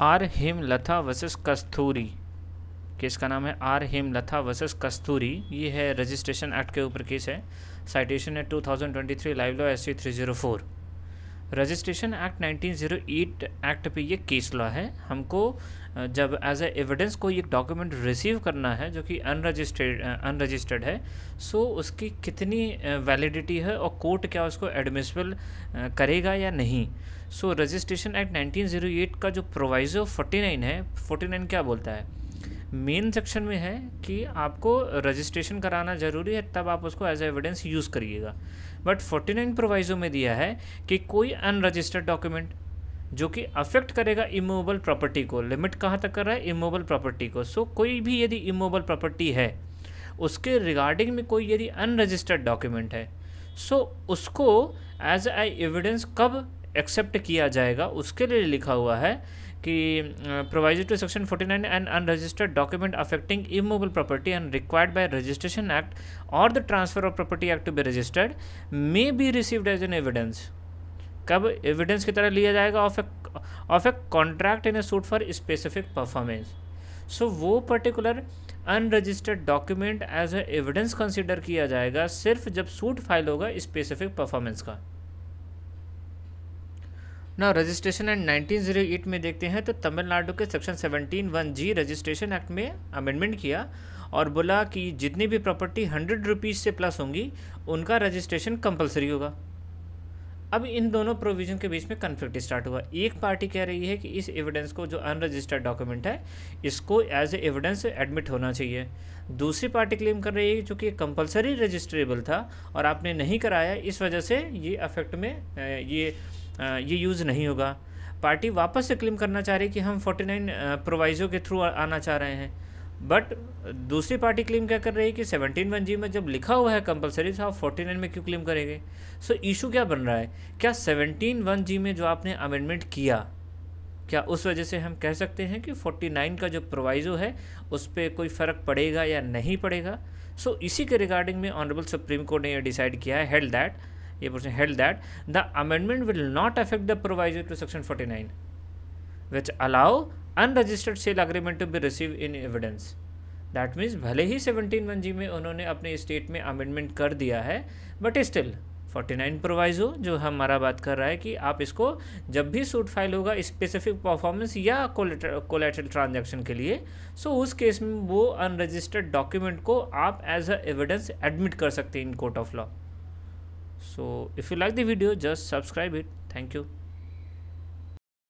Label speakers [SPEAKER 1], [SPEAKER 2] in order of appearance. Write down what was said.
[SPEAKER 1] are Hemalatha versus Kasturi case का नाम है R Hemalatha versus Kasturi ये है रजिस्ट्रेशन एक्ट के ऊपर केस है साइटेशन है 2023 live law S C three zero four registration act 1908 act पे ये केस लॉ है हमको जब एज ए एविडेंस कोई एक डॉक्यूमेंट रिसीव करना है जो कि अनरजिस्ट्रेड अनरजिस्टर्ड है सो so उसकी कितनी वैलिडिटी है और कोर्ट क्या उसको एडमिसबल करेगा या नहीं सो रजिस्ट्रेशन एक्ट 1908 का जो प्रोवाइजो 49 है 49 क्या बोलता है मेन सेक्शन में है कि आपको रजिस्ट्रेशन कराना ज़रूरी है तब आप उसको एज एविडेंस यूज़ करिएगा बट 49 प्रोवाइजो में दिया है कि कोई अनरजिस्टर्ड डॉक्यूमेंट जो कि अफेक्ट करेगा इमोबल प्रॉपर्टी को लिमिट कहाँ तक कर रहा है इमोबल प्रॉपर्टी को सो so, कोई भी यदि इमोबल प्रॉपर्टी है उसके रिगार्डिंग में कोई यदि अनरजिस्टर्ड डॉक्यूमेंट है सो so, उसको एज आई एविडेंस कब एक्सेप्ट किया जाएगा उसके लिए लिखा हुआ है कि proviso to section 49 and unregistered document affecting immovable property and required by registration act और the transfer of property act to be registered may be received as an evidence कब एविडेंस की तरह लिया जाएगा of a of a contract in a suit for specific performance so वो particular unregistered document as a evidence consider किया जाएगा सिर्फ जब सूट फाइल होगा स्पेसिफिक परफॉर्मेंस का ना रजिस्ट्रेशन एंड 1908 में देखते हैं तो तमिलनाडु के section seventeen one G registration act में अमेंडमेंट किया और बोला कि जितनी भी प्रॉपर्टी हंड्रेड रुपीज़ से प्लस होंगी उनका रजिस्ट्रेशन कंपलसरी होगा अब इन दोनों प्रोविज़न के बीच में कन्फ्लिक्ट स्टार्ट हुआ एक पार्टी कह रही है कि इस एविडेंस को जो अनरजिस्टर्ड डॉक्यूमेंट है इसको एज ए एविडेंस एडमिट होना चाहिए दूसरी पार्टी क्लेम कर रही है चूँकि कंपलसरी रजिस्ट्रेबल था और आपने नहीं कराया इस वजह से ये अफेक्ट में ये ये यूज़ नहीं होगा पार्टी वापस से क्लेम करना चाह रही कि हम 49 प्रोवाइजों के थ्रू आना चाह रहे हैं बट दूसरी पार्टी क्लेम क्या कर रही है कि सेवनटीन वन जी में जब लिखा हुआ है कंपलसरी तो आप फोर्टी नाइन में क्यों क्लेम करेंगे सो so, इशू क्या बन रहा है क्या सेवनटीन वन जी में जो आपने अमेंडमेंट किया क्या उस वजह से हम कह सकते हैं कि फोर्टी नाइन का जो प्रोवाइजो है उस पर कोई फ़र्क पड़ेगा या नहीं पड़ेगा सो so, इसी के रिगार्डिंग में ऑनरेबल सुप्रीम कोर्ट ने यह डिसाइड किया है हेल्ड दैट ये held that the amendment will not affect the proviso to section forty nine which allow unregistered sale agreement to be receive in evidence that means भले ही seventeen one जी में उन्होंने अपने स्टेट में amendment कर दिया है but still forty nine proviso जो हमारा बात कर रहा है कि आप इसको जब भी सूट फाइल होगा स्पेसिफिक परफॉर्मेंस या कोलेटरल ट्रांजेक्शन के लिए सो so उस केस में वो अनरजिस्टर्ड डॉक्यूमेंट को आप एज अ एविडेंस एडमिट कर सकते हैं in court of law so if you like the video just subscribe it thank you